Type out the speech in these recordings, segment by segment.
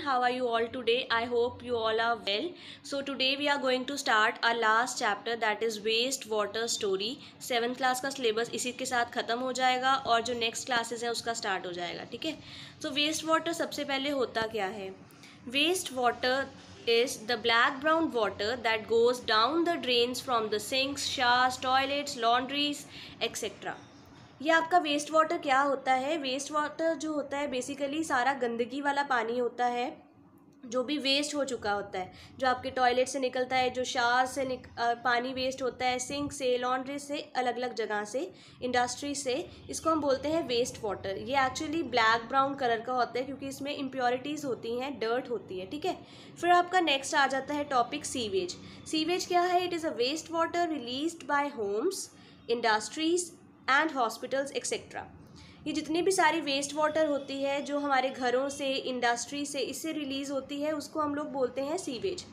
everyone how are you all today i hope you all are well so today we are going to start our last chapter that is waste water story 7th class ka syllabus isi ke sath khatam ho jayega aur jo next classes hai uska start ho jayega theek hai so waste water sabse pehle hota kya hai waste water is the black brown water that goes down the drains from the sinks, showers, toilets, laundries, etc. ये आपका waste water क्या होता है waste water जो होता है basically सारा गंदगी वाला पानी होता है जो भी वेस्ट हो चुका होता है जो आपके टॉयलेट से निकलता है जो शार से निक आ, पानी वेस्ट होता है सिंक से लॉन्ड्री से अलग अलग जगह से इंडस्ट्री से इसको हम बोलते हैं वेस्ट वाटर ये एक्चुअली ब्लैक ब्राउन कलर का होता है क्योंकि इसमें इम्प्योरिटीज़ होती हैं डर्ट होती है ठीक है फिर आपका नेक्स्ट आ जाता है टॉपिक सीवेज सीवेज क्या है it is a waste water release by homes industries and hospitals etcetera ये जितनी भी सारी वेस्ट वाटर होती है जो हमारे घरों से इंडस्ट्री से इससे रिलीज़ होती है उसको हम लोग बोलते हैं sewage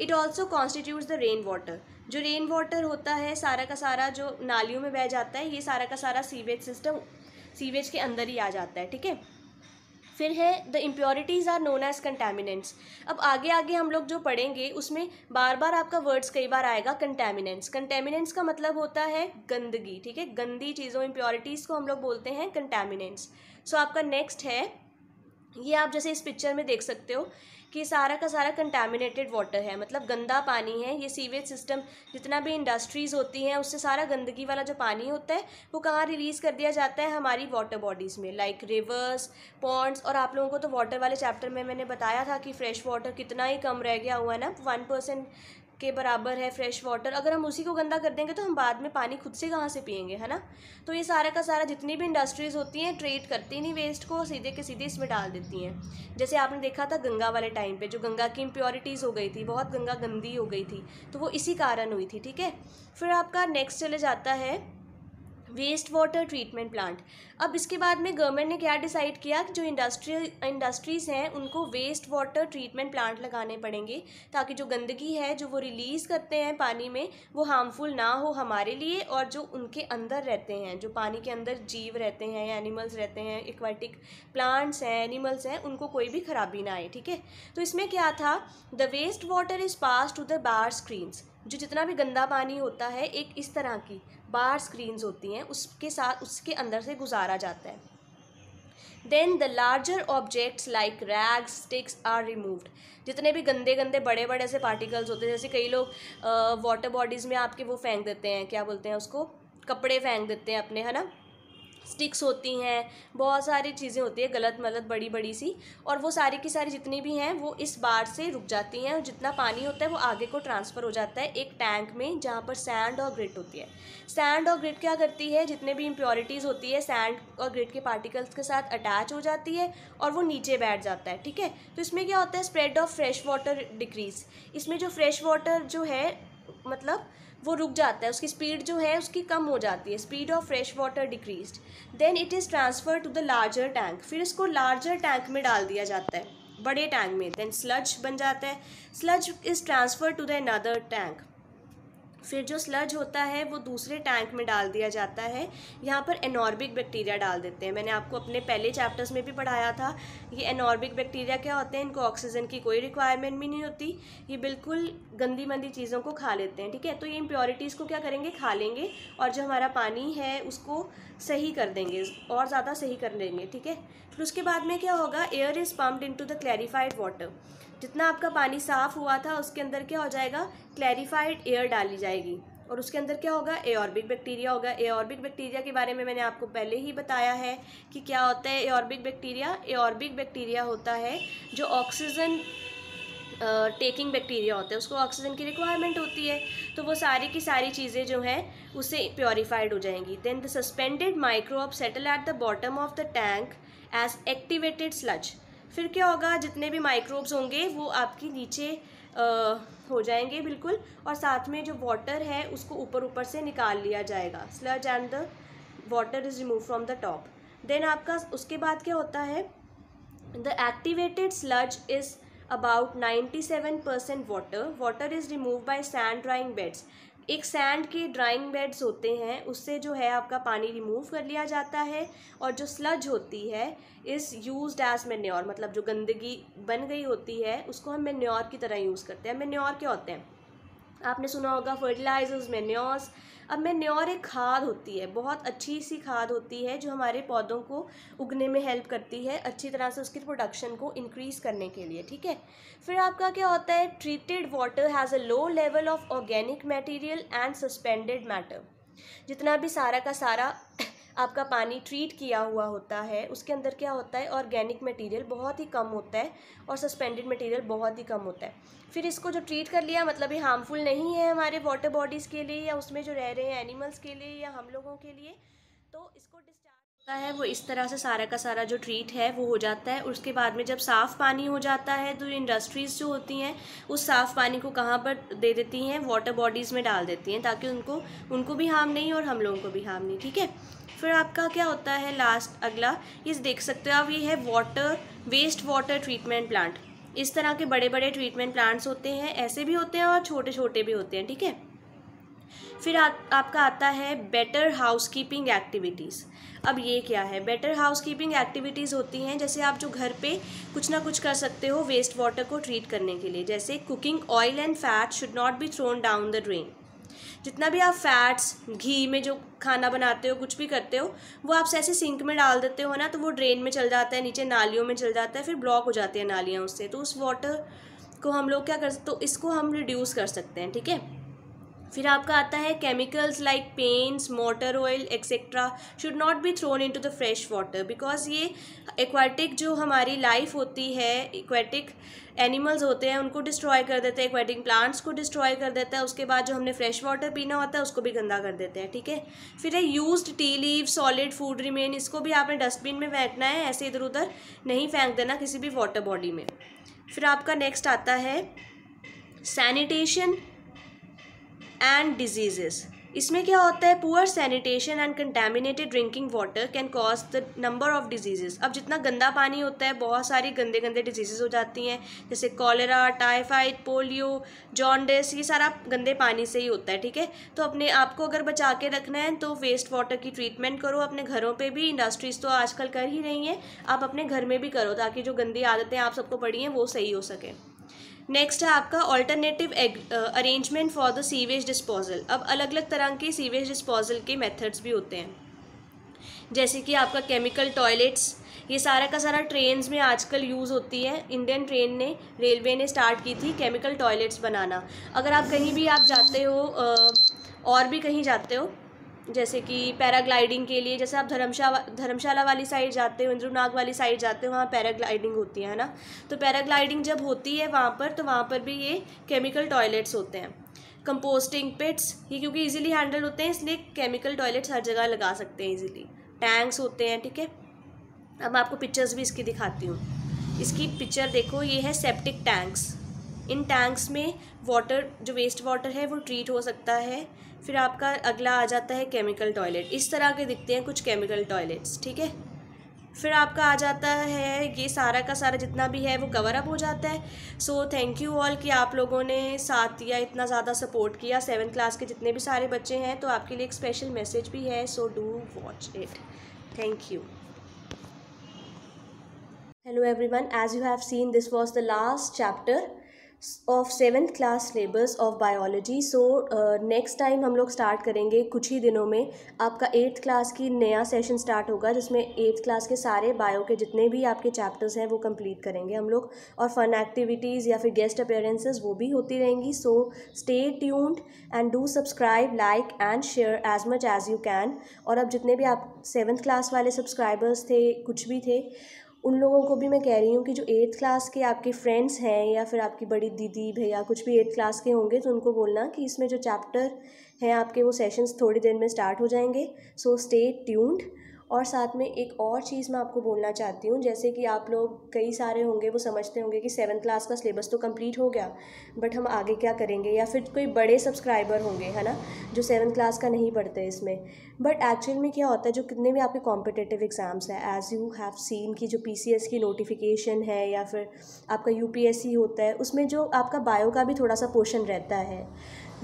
it also constitute the rain water जो रेन वाटर होता है सारा का सारा जो नालियों में बह जाता है ये सारा का सारा सीवेज सिस्टम सीवेज के अंदर ही आ जाता है ठीक है फिर है the impurities are known as contaminants अब आगे आगे हम लोग जो पढ़ेंगे उसमें बार बार आपका वर्ड्स कई बार आएगा कंटेमिनेंट्स कंटेमिनेंट्स का मतलब होता है गंदगी ठीक है गंदी चीज़ों इम्प्योरिटीज़ को हम लोग बोलते हैं कंटेमिनेंट्स सो so, आपका नेक्स्ट है ये आप जैसे इस पिक्चर में देख सकते हो कि सारा का सारा कंटेमिनेटेड वाटर है मतलब गंदा पानी है ये सीवेज सिस्टम जितना भी इंडस्ट्रीज़ होती हैं उससे सारा गंदगी वाला जो पानी होता है वो कहाँ रिलीज़ कर दिया जाता है हमारी वाटर बॉडीज़ में लाइक रिवर्स पॉन्ड्स और आप लोगों को तो वाटर वाले चैप्टर में मैंने बताया था कि फ़्रेश वाटर कितना ही कम रह गया हुआ है ना वन परसेंट के बराबर है फ्रेश वाटर अगर हम उसी को गंदा कर देंगे तो हम बाद में पानी खुद से कहाँ से पियेंगे है ना तो ये सारा का सारा जितनी भी इंडस्ट्रीज़ होती हैं ट्रीट करती नहीं वेस्ट को सीधे के सीधे इसमें डाल देती हैं जैसे आपने देखा था गंगा वाले टाइम पे जो गंगा की इम्प्योरिटीज़ हो गई थी बहुत गंगा गंदी हो गई थी तो वो इसी कारण हुई थी ठीक है फिर आपका नेक्स्ट चले जाता है वेस्ट वाटर ट्रीटमेंट प्लांट अब इसके बाद में गवर्नमेंट ने क्या डिसाइड किया कि जो इंडस्ट्रियल इंडस्ट्रीज़ हैं उनको वेस्ट वाटर ट्रीटमेंट प्लांट लगाने पड़ेंगे ताकि जो गंदगी है जो वो रिलीज़ करते हैं पानी में वो हार्मफुल ना हो हमारे लिए और जो उनके अंदर रहते हैं जो पानी के अंदर जीव रहते हैं एनिमल्स रहते हैं एक्वाटिक प्लांट्स हैं एनिमल्स हैं उनको कोई भी खराबी ना आए ठीक है तो इसमें क्या था the waste water is pass to the bar screens जो जितना भी गंदा पानी होता है एक इस तरह की बार स्क्रीन्स होती हैं उसके साथ उसके अंदर से गुजारा जाता है then the larger objects like rags sticks are removed जितने भी गंदे गंदे बड़े बड़े से पार्टिकल्स होते हैं जैसे कई लोग वाटर बॉडीज़ में आपके वो फेंक देते हैं क्या बोलते हैं उसको कपड़े फेंक देते हैं अपने है ना स्टिक्स होती हैं बहुत सारी चीज़ें होती है गलत मलत मतलब बड़ी बड़ी सी और वो सारी की सारी जितनी भी हैं वो इस बाढ़ से रुक जाती हैं और जितना पानी होता है वो आगे को ट्रांसफ़र हो जाता है एक टैंक में जहाँ पर सैंड और ग्रिट होती है सैंड और ग्रिट क्या करती है जितने भी इम्प्योरिटीज़ होती है सैंड और ग्रिट के पार्टिकल्स के साथ अटैच हो जाती है और वो नीचे बैठ जाता है ठीक है तो इसमें क्या होता है spread of fresh water decrease इसमें जो फ्रेश वाटर जो है मतलब वो रुक जाता है उसकी स्पीड जो है उसकी कम हो जाती है speed of fresh water decrease then it is transfer to the larger tank फिर इसको लार्जर टैंक में डाल दिया जाता है बड़े टैंक में देन स्लज बन जाता है sludge is transfer to the another tank फिर जो स्लज होता है वो दूसरे टैंक में डाल दिया जाता है यहाँ पर एनॉर्बिक बैक्टीरिया डाल देते हैं मैंने आपको अपने पहले चैप्टर्स में भी पढ़ाया था ये एनॉर्बिक बैक्टीरिया क्या होते हैं इनको ऑक्सीजन की कोई रिक्वायरमेंट भी नहीं होती ये बिल्कुल गंदी मंदी चीज़ों को खा लेते हैं ठीक है तो ये इम्प्योरिटीज़ को क्या करेंगे खा लेंगे और जो हमारा पानी है उसको सही कर देंगे और ज़्यादा सही कर लेंगे ठीक है फिर उसके बाद में क्या होगा air is pumped to the clarified water जितना आपका पानी साफ़ हुआ था उसके अंदर क्या हो जाएगा क्लैरिफाइड एयर डाली जाएगी और उसके अंदर क्या होगा एऑर्बिक बैक्टीरिया होगा एऑर्बिक बैक्टीरिया के बारे में मैंने आपको पहले ही बताया है कि क्या होता है एऑर्बिक बैक्टीरिया एऑर्बिक बैक्टीरिया होता है जो ऑक्सीजन टेकिंग बैक्टीरिया होता है उसको ऑक्सीजन की रिक्वायरमेंट होती है तो वो सारी की सारी चीज़ें जो हैं उससे प्योरीफाइड हो जाएंगी then the suspended microbes settle at the bottom of the tank as activated sludge फिर क्या होगा जितने भी माइक्रोब्स होंगे वो आपके नीचे आ, हो जाएंगे बिल्कुल और साथ में जो वाटर है उसको ऊपर ऊपर से निकाल लिया जाएगा sludge and the water is remove from the top then आपका उसके बाद क्या होता है the activated sludge is about seven percent water water is remove by sand drying beds एक सैंड के ड्राइंग बेड्स होते हैं उससे जो है आपका पानी रिमूव कर लिया जाता है और जो स्लज होती है इस यूज एज मेन्योर मतलब जो गंदगी बन गई होती है उसको हम मेन्योर की तरह यूज़ करते हैं मेन्योर क्या होते हैं आपने सुना होगा फर्टिलाइजर्स मेन्योर्स अब मैं न्योर एक खाद होती है बहुत अच्छी सी खाद होती है जो हमारे पौधों को उगने में हेल्प करती है अच्छी तरह से उसकी प्रोडक्शन को इंक्रीज़ करने के लिए ठीक है फिर आपका क्या होता है treated water has a low level of organic material and suspended matter जितना भी सारा का सारा आपका पानी ट्रीट किया हुआ होता है उसके अंदर क्या होता है ऑर्गेनिक मटेरियल बहुत ही कम होता है और सस्पेंडेड मटेरियल बहुत ही कम होता है फिर इसको जो ट्रीट कर लिया मतलब ये हार्मफुल नहीं है हमारे वाटर बॉडीज़ के लिए या उसमें जो रह रहे हैं एनिमल्स के लिए या हम लोगों के लिए तो इसको होता है वो इस तरह से सारा का सारा जो ट्रीट है वो हो जाता है उसके बाद में जब साफ़ पानी हो जाता है तो इंडस्ट्रीज़ जो होती हैं उस साफ़ पानी को कहाँ पर दे देती हैं वाटर बॉडीज़ में डाल देती हैं ताकि उनको उनको भी हार्म नहीं और हम लोगों को भी हार्म नहीं ठीक है फिर आपका क्या होता है लास्ट अगला ये देख सकते हो आप ये है water waste water treatment plant इस तरह के बड़े बड़े ट्रीटमेंट प्लांट्स होते हैं ऐसे भी होते हैं और छोटे छोटे भी होते हैं ठीक है फिर आ, आपका आता है बेटर हाउसकीपिंग एक्टिविटीज़ अब ये क्या है बेटर हाउसकीपिंग एक्टिविटीज़ होती हैं जैसे आप जो घर पे कुछ ना कुछ कर सकते हो वेस्ट वाटर को ट्रीट करने के लिए जैसे cooking oil and fat should not be thrown down the drain जितना भी आप फैट्स घी में जो खाना बनाते हो कुछ भी करते हो वो आप ऐसे सिंक में डाल देते हो ना तो वो ड्रेन में चल जाता है नीचे नालियों में चल जाता है फिर ब्लॉक हो जाती है नालियाँ उससे तो उस वाटर को हम लोग क्या कर सकते तो इसको हम रिड्यूस कर सकते हैं ठीक है फिर आपका आता है chemicals like paints motor oil etcetera should not be thrown into the fresh water because ये एक्वाटिक जो हमारी लाइफ होती है एक्वाटिक एनिमल्स होते हैं उनको डिस्ट्रॉय कर देते हैं एक्वाटिक प्लांट्स को डिस्ट्रॉय कर देता है उसके बाद जो हमने फ्रेश वाटर पीना होता है उसको भी गंदा कर देते हैं ठीक है थीके? फिर है use tea leave solid food remain इसको भी आपने डस्टबिन में फेंकना है ऐसे इधर उधर नहीं फेंक देना किसी भी वाटर बॉडी में फिर आपका नेक्स्ट आता है सैनिटेशन एंड डिजीजेस इसमें क्या होता है poor sanitation and contaminated drinking water can cause the number of diseases अब जितना गंदा पानी होता है बहुत सारी गंदे गंदे डिजीजेस हो जाती हैं जैसे कॉलेरा टाइफाइड पोलियो जॉन्डिस ये सारा गंदे पानी से ही होता है ठीक है तो अपने आप को अगर बचा के रखना है तो वेस्ट वाटर की ट्रीटमेंट करो अपने घरों पर भी इंडस्ट्रीज़ तो आजकल कर ही नहीं हैं आप अपने घर में भी करो ताकि जो गंदी आदतें आप सबको पड़ी हैं वो सही हो सकें नेक्स्ट है आपका alternative arrangement for the sewage disposal अब अलग अलग तरह के सीवेज डिस्पोजल के मेथड्स भी होते हैं जैसे कि आपका केमिकल टॉयलेट्स ये सारा का सारा ट्रेन में आजकल यूज़ होती है इंडियन ट्रेन ने रेलवे ने स्टार्ट की थी केमिकल टॉयलेट्स बनाना अगर आप कहीं भी आप जाते हो uh, और भी कहीं जाते हो जैसे कि पैराग्लाइडिंग के लिए जैसे आप धर्मशाला धर्मशाला वाली साइड जाते हो इंद्रू नाग वाली साइड जाते हो वहाँ पैराग्लाइडिंग होती है ना तो पैराग्लाइडिंग जब होती है वहाँ पर तो वहाँ पर भी ये केमिकल टॉयलेट्स होते हैं कंपोस्टिंग पिट्स ये क्योंकि इजीली हैंडल होते हैं इसलिए केमिकल टॉयलेट्स हर जगह लगा सकते हैं ईजिली टैंक्स होते हैं ठीक है अब मैं आपको पिक्चर्स भी इसकी दिखाती हूँ इसकी पिक्चर देखो ये है सेप्टिक टैंक्स इन टैंक्स में वाटर जो वेस्ट वाटर है वो ट्रीट हो सकता है फिर आपका अगला आ जाता है केमिकल टॉयलेट इस तरह के दिखते हैं कुछ केमिकल टॉयलेट्स ठीक है फिर आपका आ जाता है ये सारा का सारा जितना भी है वो कवर अप हो जाता है सो थैंक यू ऑल कि आप लोगों ने साथ दिया इतना ज़्यादा सपोर्ट किया सेवन क्लास के जितने भी सारे बच्चे हैं तो आपके लिए एक स्पेशल मैसेज भी है so do watch it thank you hello everyone as you have seen this was the last chapter of seventh class syllabus of biology so next time हम लोग स्टार्ट करेंगे कुछ ही दिनों में आपका एट्थ क्लास की नया सेशन स्टार्ट होगा जिसमें एट्थ क्लास के सारे बायो के जितने भी आपके चैप्टर्स हैं वो कंप्लीट करेंगे हम लोग और फन एक्टिविटीज़ या फिर गेस्ट अपेयरेंसेज वो भी होती रहेंगी so stay tuned and do subscribe like and share as much as you can और अब जितने भी आप सेवन्थ क्लास वाले सब्सक्राइबर्स थे कुछ भी थे उन लोगों को भी मैं कह रही हूँ कि जो एट्थ क्लास के आपके फ्रेंड्स हैं या फिर आपकी बड़ी दीदी भैया कुछ भी एट्थ क्लास के होंगे तो उनको बोलना कि इसमें जो चैप्टर हैं आपके वो सेशंस थोड़ी देर में स्टार्ट हो जाएंगे सो स्टे ट्यून्ड और साथ में एक और चीज़ मैं आपको बोलना चाहती हूँ जैसे कि आप लोग कई सारे होंगे वो समझते होंगे कि सेवन क्लास का सिलेबस तो कंप्लीट हो गया बट हम आगे क्या करेंगे या फिर कोई बड़े सब्सक्राइबर होंगे है ना जो सेवन क्लास का नहीं पढ़ते इसमें बट एक्चुअल में क्या होता है जो कितने भी आपके कॉम्पिटेटिव एग्ज़ाम्स हैं एज़ यू हैव सीन की जो पी की नोटिफिकेशन है या फिर आपका यू होता है उसमें जो आपका बायो का भी थोड़ा सा पोर्शन रहता है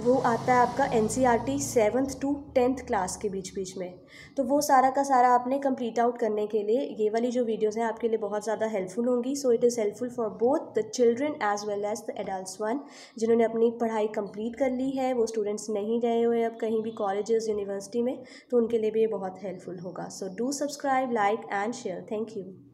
वो आता है आपका N C R T seventh to tenth class के बीच बीच में तो वो सारा का सारा आपने कंप्लीट आउट करने के लिए ये वाली जो वीडियोस हैं आपके लिए बहुत ज़्यादा हेल्पफुल होंगी so it is helpful for both the children as well as the adult one जिन्होंने अपनी पढ़ाई कंप्लीट कर ली है वो स्टूडेंट्स नहीं रहे हुए अब कहीं भी कॉलेजेस यूनिवर्सिटी में तो उनके लिए भी ये बहुत हेल्पफुल होगा so do subscribe like and share thank you